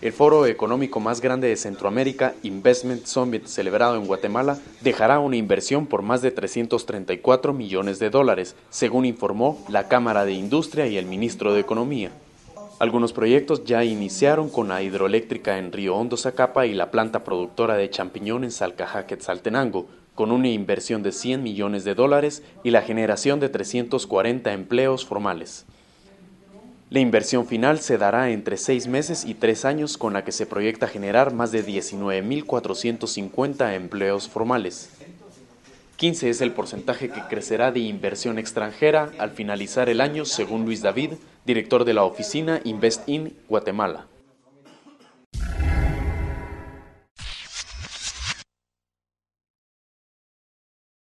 El foro económico más grande de Centroamérica, Investment Summit, celebrado en Guatemala, dejará una inversión por más de 334 millones de dólares, según informó la Cámara de Industria y el ministro de Economía. Algunos proyectos ya iniciaron con la hidroeléctrica en Río Hondo Zacapa y la planta productora de champiñón en Salcajá Quetzaltenango, con una inversión de 100 millones de dólares y la generación de 340 empleos formales. La inversión final se dará entre seis meses y tres años con la que se proyecta generar más de 19.450 empleos formales. 15 es el porcentaje que crecerá de inversión extranjera al finalizar el año, según Luis David, director de la oficina Invest in Guatemala.